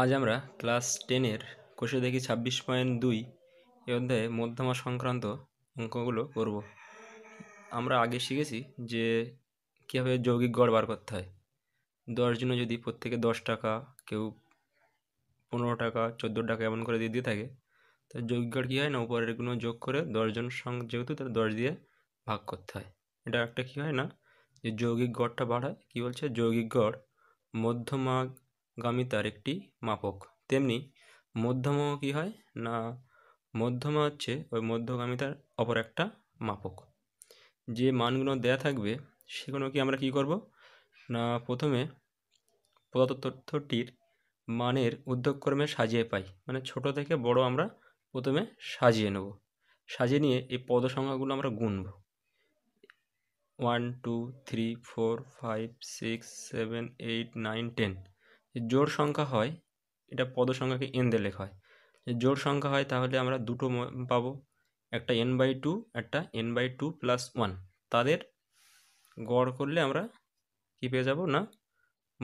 আজ আমরা ক্লাস টেনের কোষে দেখি ছাব্বিশ পয়েন্ট দুই এ অধ্যায়ে মধ্যমা সংক্রান্ত অঙ্কগুলো করব আমরা আগে শিখেছি যে কীভাবে যৌগিক গড় বার করতে হয় দশজনে যদি প্রত্যেকে দশ টাকা কেউ পনেরো টাকা চোদ্দো টাকা এমন করে দিয়ে দিয়ে থাকে তো যৌগিক গড় কী হয় না উপরেরগুলো যোগ করে দশজন সঙ্গে যেহেতু তার দশ দিয়ে ভাগ করতে হয় এটা একটা কী হয় না যে যৌগিক গড়টা বাড়ায় কী বলছে যৌগিক গড় মধ্যমা গামিতার একটি মাপক তেমনি মধ্যম কী হয় না মধ্যমা হচ্ছে ওই মধ্যগামিতার অপর একটা মাপক যে মানগুলো দেয়া থাকবে সেগুলো কি আমরা কি করব না প্রথমে প্রদত্ত তথ্যটির মানের উদ্যোগক্রমে সাজিয়ে পাই মানে ছোট থেকে বড় আমরা প্রথমে সাজিয়ে নেব সাজিয়ে নিয়ে এই পদ সংখ্যাগুলো আমরা গুনব one two three four five six seven eight nine ten যে জোড় সংখ্যা হয় এটা পদ সংখ্যাকে এন দিয়ে লেখা হয় যে জোড় সংখ্যা হয় তাহলে আমরা দুটো পাবো একটা এন বাই টু একটা n by two plus one তাদের গড় করলে আমরা কি পেয়ে যাব না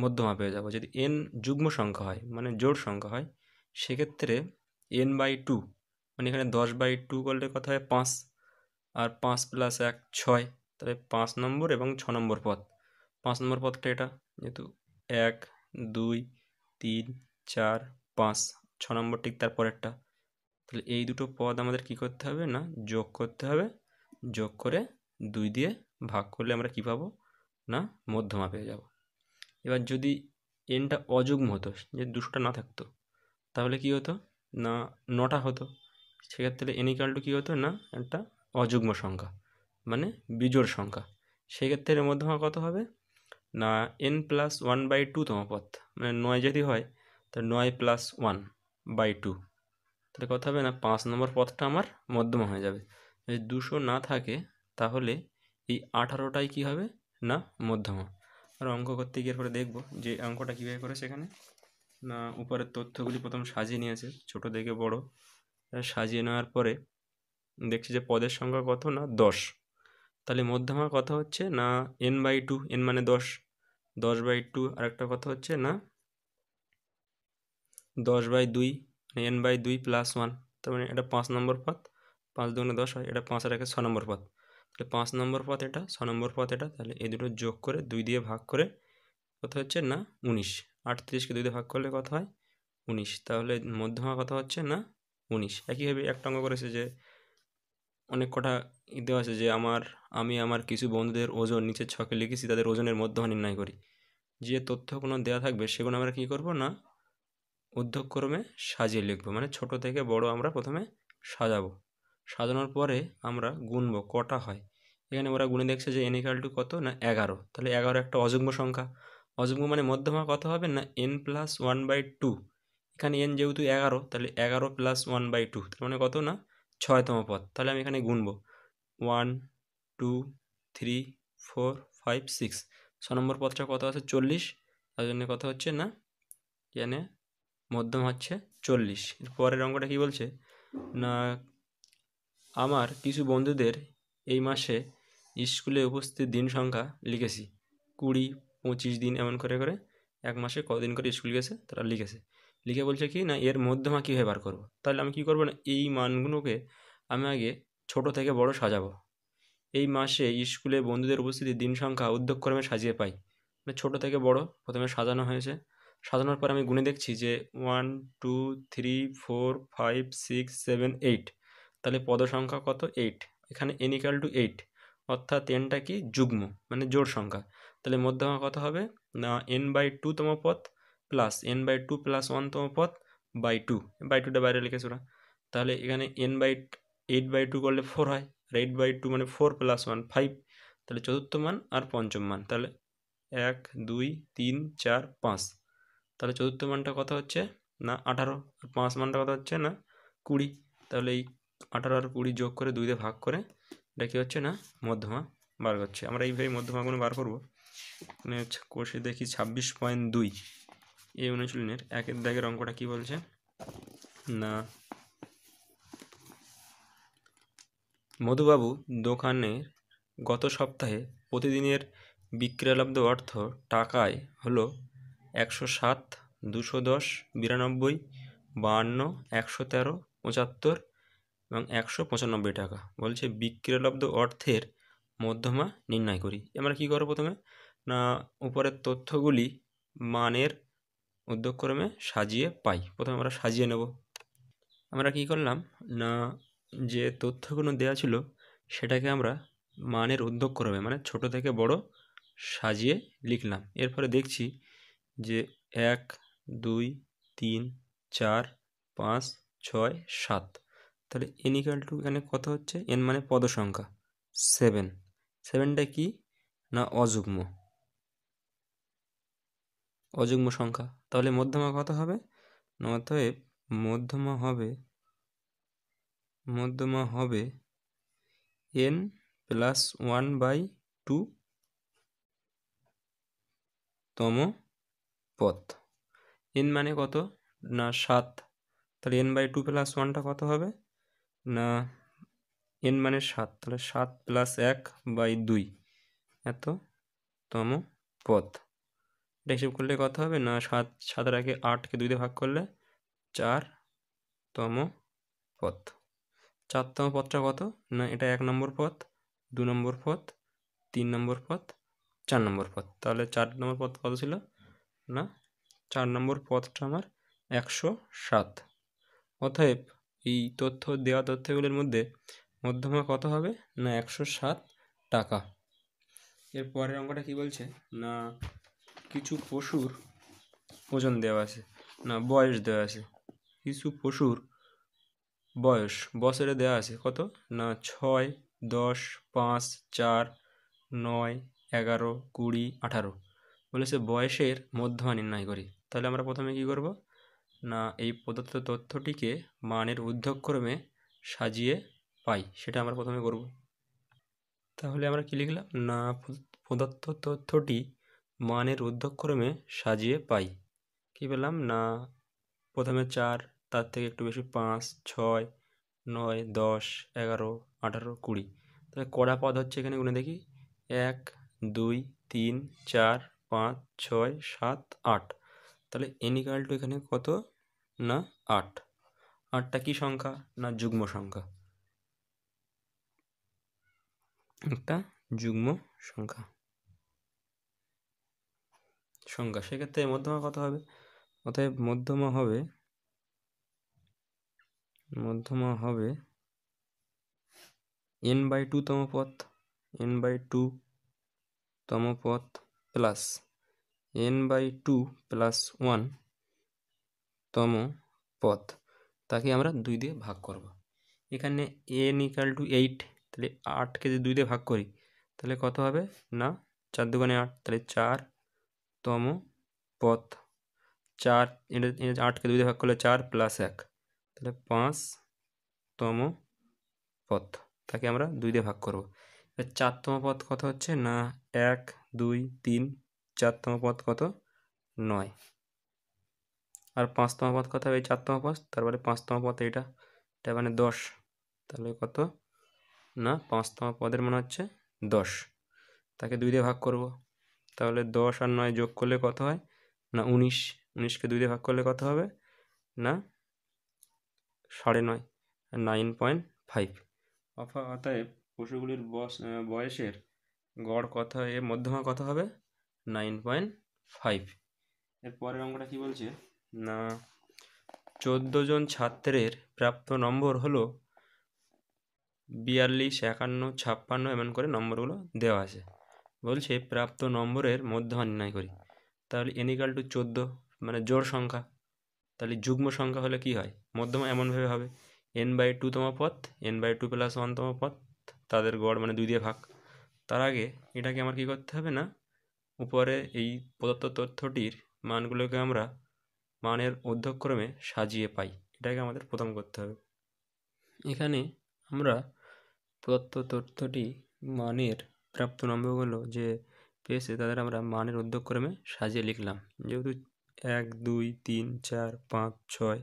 মধ্যমা পেয়ে যাব যদি এন যুগ্ম সংখ্যা হয় মানে জোড় সংখ্যা হয় সেক্ষেত্রে এন বাই টু মানে এখানে দশ বাই টু করলে কথা হয় পাঁচ আর পাঁচ প্লাস এক ছয় তাহলে পাঁচ নম্বর এবং ছ নম্বর পথ পাঁচ নম্বর পথটা এটা যেহেতু এক দুই তিন চার পাঁচ ছ নম্বর ঠিক তার পরেরটা তাহলে এই দুটো পদ আমাদের কি করতে হবে না যোগ করতে হবে যোগ করে দুই দিয়ে ভাগ করলে আমরা কি পাবো না মধ্যমা পেয়ে যাব এবার যদি এনটা অযুগ্ম হতো যে দুশোটা না থাকতো তাহলে কি হতো না নটা হতো সেক্ষেত্রে এনিকালটু কী হতো না একটা অযুগ্ম সংখ্যা মানে বিজোড় সংখ্যা সেক্ষেত্রে মধ্যমা কত হবে না n plus one by two টুতম পথ মানে নয় যদি হয় তাহলে নয় প্লাস ওয়ান বাই টু তাহলে কথা হবে না পাঁচ নম্বর পথটা আমার মধ্যমা হয়ে যাবে যদি দুশো না থাকে তাহলে এই আঠারোটাই কি হবে না মধ্যমা আর অঙ্ক করতে গিয়ে পরে দেখব যে অঙ্কটা কীভাবে করে সেখানে না উপরের তথ্যগুলি প্রথম সাজিয়ে নিয়েছে ছোট থেকে বড় সাজিয়ে নেওয়ার পরে দেখছি যে পদের সংখ্যা কত না দশ তাহলে মধ্যমা কথা হচ্ছে না এন বাই টু এন মানে দশ দশ বাই টু আরেকটা কথা হচ্ছে না দশ বাই দুই এন মানে বাই দুই প্লাস ওয়ান তার মানে এটা পাঁচ নম্বর পথ পাঁচ দুগুণে দশ হয় এটা পাঁচ রেখে ছ নম্বর পথ তাহলে পাঁচ নম্বর পথ এটা ছ নম্বর পথ এটা তাহলে এই দুটো যোগ করে দুই দিয়ে ভাগ করে কথা হচ্ছে না উনিশ আটত্রিশকে দুই দিয়ে ভাগ করলে কথা হয় উনিশ তাহলে মধ্যমা কথা হচ্ছে না উনিশ একইভাবে একটা অঙ্গ করেছে যে অনেক কটা দেওয়া আছে যে আমার আমি আমার কিছু বন্ধুদের ওজন নিচের ছকে লিখেছি তাদের ওজনের মধ্যমা নির্ণয় করি যে তথ্য কোনো দেওয়া থাকবে সেগুলো আমরা কী করব না উদ্যোগক্রমে সাজিয়ে লিখবো মানে ছোট থেকে বড় আমরা প্রথমে সাজাবো সাজানোর পরে আমরা গুনবো কটা হয় এখানে ওরা গুনে দেখছে যে এন ইকাল টু কত না এগারো তাহলে এগারো একটা অযুগ্ম সংখ্যা অযুগ্ম মানে মধ্যমা কত হবে না n plus one by two এখানে এন যেহেতু এগারো তাহলে এগারো প্লাস ওয়ান বাই টু তার মানে কত না ছয়তম পথ তাহলে আমি এখানে গুনবো one two three four five six ছ নম্বর পদটা কত আছে চল্লিশ তার জন্য কথা হচ্ছে না এখানে মধ্যম হচ্ছে চল্লিশ পরের অঙ্কটা কি বলছে না আমার কিছু বন্ধুদের এই মাসে স্কুলে উপস্থিত দিন সংখ্যা লিখেছি কুড়ি পঁচিশ দিন এমন করে করে এক মাসে কদিন করে স্কুল গেছে তারা লিখেছে লিখে বলছে কি না এর মধ্যমা কীভাবে বার করব তাহলে আমি কি করবো না এই মানগুলোকে আমি আগে ছোট থেকে বড় সাজাবো এই মাসে স্কুলে বন্ধুদের উপস্থিতি দিন সংখ্যা উদ্যোগক্রমে সাজিয়ে পাই মানে ছোট থেকে বড় প্রথমে সাজানো হয়েছে সাজানোর পর আমি গুনে দেখছি যে one two three four five six seven eight তাহলে পদসংখ্যা কত এইট এখানে এনিক্যাল টু এইট অর্থাৎ এনটা কি যুগ্ম মানে জোর সংখ্যা তাহলে মধ্যমা কত হবে না এন বাই টুতম পথ plus n by two plus ওয়ানতম পথ বাই টু বাই টুটা বাইরে লিখেছ ওরা তাহলে এখানে n by eight by two করলে ফোর হয় আর এইট বাই টু মানে ফোর প্লাস ওয়ান ফাইভ তাহলে চতুর্থ মান আর পঞ্চম মান তাহলে এক দুই তিন চার পাঁচ তাহলে চতুর্থ মানটা কথা হচ্ছে না আঠারো আর পাঁচ মানটা কথা হচ্ছে না কুড়ি তাহলে এই আঠারো আর কুড়ি যোগ করে দুই দিয়ে ভাগ করে এটা কী হচ্ছে না মধ্যমা বার হচ্ছে আমরা এইভাবে মধ্যমাগুলো বার করবো মানে হচ্ছে কষে দেখি ছাব্বিশ পয়েন্ট দুই এই অনুশীলনের একের দাগের অঙ্কটা কি বলছে না মধুবাবু দোকানের গত সপ্তাহে প্রতিদিনের বিক্রয়লব্ধ অর্থ টাকায় হলো একশো সাত দুশো দশ বিরানব্বই বাহান্ন একশো তেরো পঁচাত্তর এবং একশো পঁচানব্বই টাকা বলছে বিক্রয়লব্ধ অর্থের মধ্যমা নির্ণয় করি আমরা কী করো প্রথমে না উপরের তথ্যগুলি মানের উদ্যোগক্রমে সাজিয়ে পাই প্রথমে আমরা সাজিয়ে নেব আমরা কি করলাম না যে তথ্যগুলো দেওয়া ছিল সেটাকে আমরা মানের উদ্যোগ করবে মানে ছোট থেকে বড় সাজিয়ে লিখলাম এরপরে দেখছি যে এক দুই তিন চার পাঁচ ছয় সাত তাহলে এন ইকাল টু এখানে কত হচ্ছে এন মানে পদসংখ্যা সেভেন সেভেনটা কি না অযুগ্ম অযুগ্ম সংখ্যা তাহলে মধ্যমা কত হবে অতএব মধ্যমা হবে মধ্যমা হবে n plus one by two তম পথ এন মানে কত না সাত তাহলে এন বাই টু প্লাস ওয়ানটা কত হবে না এন মানে সাত তাহলে সাত প্লাস এক বাই দুই এত তম পথ এটা হিসেব করলে কত হবে না সাত সাত আগে আটকে দুইতে ভাগ করলে চার তম পথ চারতম পথটা কত না এটা এক নম্বর পথ দু নম্বর পথ তিন নম্বর পথ চার নম্বর পথ তাহলে চার নম্বর পথ কত ছিল না চার নম্বর পথটা আমার একশো সাত অতএব এই তথ্য দেওয়া তথ্যগুলির মধ্যে মধ্যমা কত হবে না একশো সাত টাকা এর পরের অঙ্কটা কি বলছে না কিছু পশুর ওজন দেওয়া আছে না বয়স দেওয়া আছে কিছু পশুর বয়স বছরে দেওয়া আছে কত না ছয় দশ পাঁচ চার নয় এগারো কুড়ি আঠারো বলেছে বয়সের মধ্যমা নির্ণয় করি তাহলে আমরা প্রথমে কি করব না এই প্রদত্ত তথ্যটিকে মানের ঊর্ধ্বক্রমে সাজিয়ে পাই সেটা আমরা প্রথমে করব তাহলে আমরা কি লিখলাম না প্রদত্ত তথ্যটি মানের ঊর্ধ্বক্রমে সাজিয়ে পাই কি পেলাম না প্রথমে চার তার থেকে একটু বেশি পাঁচ ছয় নয় দশ এগারো আঠারো কুড়ি তাহলে কড়া পদ হচ্ছে এখানে গুনে দেখি এক দুই তিন চার পাঁচ ছয় সাত আট তাহলে এনিকাল টু এখানে কত না আট আটটা কি সংখ্যা না যুগ্ম সংখ্যা একটা যুগ্ম সংখ্যা সংখ্যা সেক্ষেত্রে মধ্যমা কত হবে অতএব মধ্যমা হবে মধ্যমা হবে এন বাই টু তম পথ এন বাই টু তম পথ plus n by two plus one তম পথ তাকে আমরা দুই দিয়ে ভাগ করব এখানে এন ইকাল টু এইট তাহলে আটকে যদি দুই দিয়ে ভাগ করি তাহলে কত হবে না চার দোকানে আট তাহলে চার তম পথ চার এটা আটকে দুই দিয়ে ভাগ করলে চার প্লাস এক তাহলে পাঁচতম পথ তাকে আমরা দুই দিয়ে ভাগ করব এবার চারতম পথ কত হচ্ছে না এক দুই তিন চারতম পথ কত নয় আর পাঁচতম পথ কত হবে এই চারতম পথ তারপরে পাঁচতম পথ এটা এটা মানে দশ তাহলে কত না পাঁচতম পদের মনে হচ্ছে দশ তাকে দুই দিয়ে ভাগ করব তাহলে দশ আর নয় যোগ করলে কত হয় না উনিশ উনিশকে দুই দিয়ে ভাগ করলে কত হবে না সাড়ে নয় নাইন পয়েন্ট ফাইভ অতএব পশুগুলির বস বয়সের গড় কথা এ মধ্যমা কত হবে নাইন পয়েন্ট ফাইভ এর পরের অঙ্কটা কী বলছে না চোদ্দো জন ছাত্রের প্রাপ্ত নম্বর হলো বিয়াল্লিশ একান্ন ছাপ্পান্ন এমন করে নম্বরগুলো দেওয়া আছে বলছে প্রাপ্ত নম্বরের মধ্যমা নির্ণয় করি তাহলে এনিকাল টু চোদ্দো মানে জোড় সংখ্যা তাহলে যুগ্ম সংখ্যা হলে কি হয় মধ্যমা এমনভাবে হবে এন বাই তম পথ এন বাই টু প্লাস ওয়ানতম পথ তাদের গড় মানে দুই দিয়ে ভাগ তার আগে এটাকে আমার কি করতে হবে না উপরে এই প্রদত্ত তথ্যটির মানগুলোকে আমরা মানের অধ্যক্রমে সাজিয়ে পাই এটাকে আমাদের প্রথম করতে হবে এখানে আমরা প্রদত্ত তথ্যটি মানের প্রাপ্ত নম্বরগুলো যে পেয়েছে তাদের আমরা মানের অধ্যক্রমে সাজিয়ে লিখলাম যেহেতু এক দুই তিন চার পাঁচ ছয়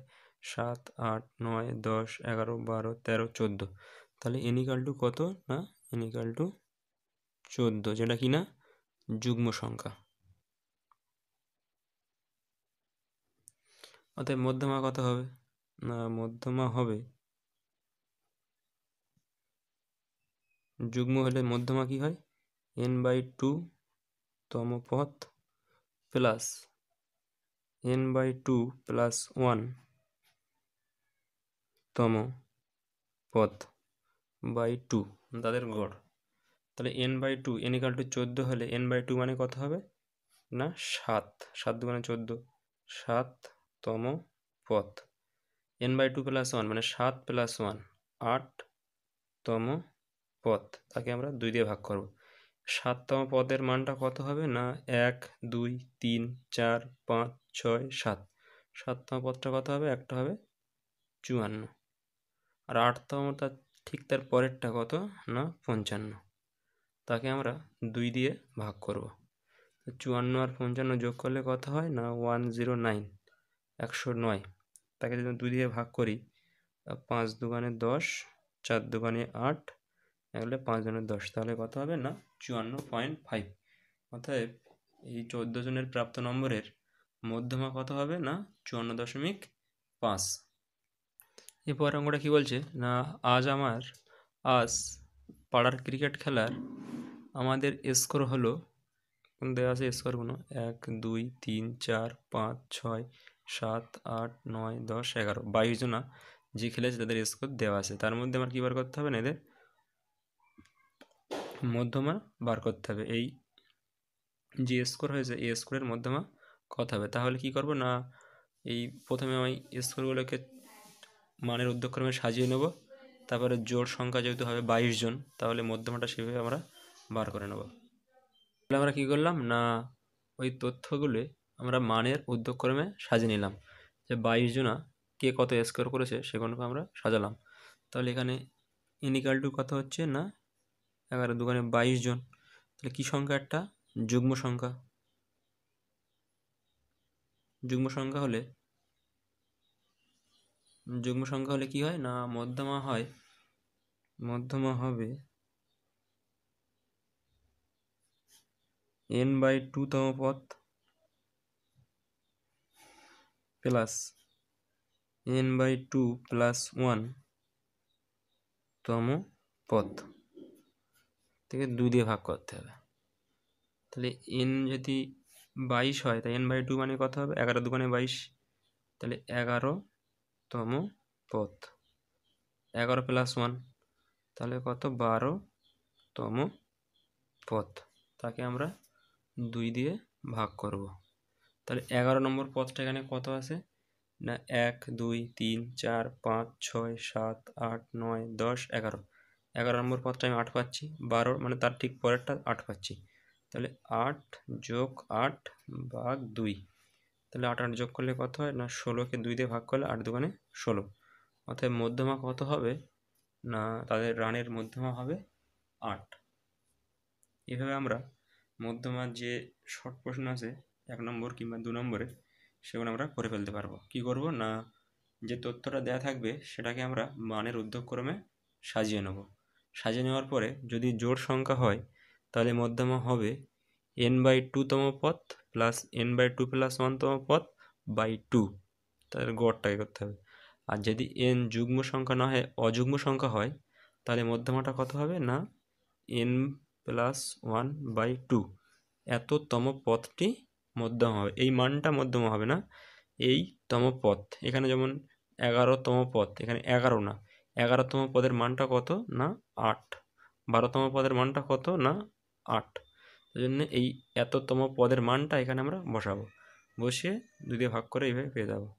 সাত আট নয় দশ এগারো বারো তেরো চোদ্দো তাহলে এনিকাল টু কত না এনিকাল টু চোদ্দো যেটা কি না যুগ্ম সংখ্যা অতএব মধ্যমা কত হবে না মধ্যমা হবে যুগ্ম হলে মধ্যমা কি হয় এন বাই টু তম পথ plus n by two plus one তম পথ বাই টু তাদের গড় তাহলে n by two n equal to চোদ্দো হলে এন বাই টু মানে কত হবে না সাত সাত মানে চোদ্দো সাততম পথ n by two plus one মানে সাত প্লাস ওয়ান আটতম পথ তাকে আমরা দুই দিয়ে ভাগ করবো সাততম পদের মানটা কত হবে না এক দুই তিন চার পাঁচ ছয় সাত সাততম পদটা কত হবে একটা হবে চুয়ান্ন আর আটতমটা ঠিক তার পরেরটা কত না পঞ্চান্ন তাকে আমরা দুই দিয়ে ভাগ করব চুয়ান্ন আর পঞ্চান্ন যোগ করলে কত হয় না ওয়ান জিরো নাইন একশো নয় তাকে যদি দুই দিয়ে ভাগ করি পাঁচ দোকানে দশ চার দোকানে আট তাহলে পাঁচ জনের দশ তাহলে কত হবে না চুয়ান্ন পয়েন্ট ফাইভ অতএব এই চোদ্দ জনের প্রাপ্ত নম্বরের মধ্যমা কত হবে না চুয়ান্ন দশমিক পাঁচ এরপর আমরা কী বলছে না আজ আমার আজ পাড়ার ক্রিকেট খেলার আমাদের স্কোর হলো দেওয়া আছে স্কোরগুলো এক দুই তিন চার পাঁচ ছয় সাত আট নয় দশ এগারো বাইশ জনা যে খেলেছে তাদের স্কোর দেওয়া আছে তার মধ্যে আমার কী বার করতে হবে না এদের মধ্যমা বার করতে হবে এই যে স্কোর হয়েছে এই স্কোরের মধ্যমা কত হবে তাহলে কি করব না এই প্রথমে আমি স্কোরগুলোকে মানের উদ্যক্রমে সাজিয়ে নেব তারপরে জোর সংখ্যা যেহেতু হবে বাইশ জন তাহলে মধ্যমাটা সেভাবে আমরা বার করে নেব তাহলে আমরা কী করলাম না ওই তথ্যগুলো আমরা মানের উদ্যক্রমে সাজিয়ে নিলাম যে বাইশ জনা কে কত স্কোর করেছে সেগুলোকে আমরা সাজালাম তাহলে এখানে ইনিকাল টু কত হচ্ছে না এগারো দোকানে বাইশ জন তাহলে কী সংখ্যা একটা যুগ্ম সংখ্যা যুগ্ম সংখ্যা হলে যুগ্ম সংখ্যা হলে কি হয় না মধ্যমা হয় মধ্যমা হবে এন বাই টু তম পথ plus n by two plus one তম পথ থেকে দু দিয়ে ভাগ করতে হবে তাহলে এন যদি বাইশ হয় তাই এন বাই টু মানে কত হবে এগারো দুগুণে বাইশ তাহলে তম পথ এগারো প্লাস ওয়ান তাহলে কত তম পথ তাকে আমরা দুই দিয়ে ভাগ করব তাহলে এগারো নম্বর পথটা এখানে কত আছে না এক দুই তিন চার পাঁচ ছয় সাত আট নয় দশ এগারো এগারো নম্বর পথটা আমি আট পাচ্ছি বারো মানে তার ঠিক পরেরটা আট পাচ্ছি তাহলে আট যোগ আট ভাগ দুই তাহলে আট আট যোগ করলে কত হয় না ষোলোকে দুই দিয়ে ভাগ করলে আট দোকানে ষোলো অর্থাৎ মধ্যমা কত হবে না তাদের রানের মধ্যমা হবে আট এভাবে আমরা মধ্যমার যে শর্ট প্রশ্ন আছে এক নম্বর কিংবা দু নম্বরে সেগুলো আমরা করে ফেলতে পারবো কি করব না যে তথ্যটা দেয়া থাকবে সেটাকে আমরা মানের উদ্যোগক্রমে সাজিয়ে নেবো সাজিয়ে নেওয়ার পরে যদি জোড় সংখ্যা হয় তাহলে মধ্যমা হবে এন বাই টুতম পথ plus n by two plus ওয়ানতম পথ বাই টু তাহলে গড়টাকে করতে হবে আর যদি এন যুগ্ম সংখ্যা না হয় অযুগ্ম সংখ্যা হয় তাহলে মধ্যমাটা কত হবে না n plus one by two এততম পথটি মধ্যম হবে এই মানটা মধ্যম হবে না এই তম পথ এখানে যেমন এগারোতম পথ এখানে এগারো না এগারোতম পদের মানটা কত না আট বারোতম পদের মানটা কত না আট সেই জন্য এই এততম পদের মানটা এখানে আমরা বসাবো বসিয়ে দুদিকে ভাগ করে এইভাবে পেয়ে যাবো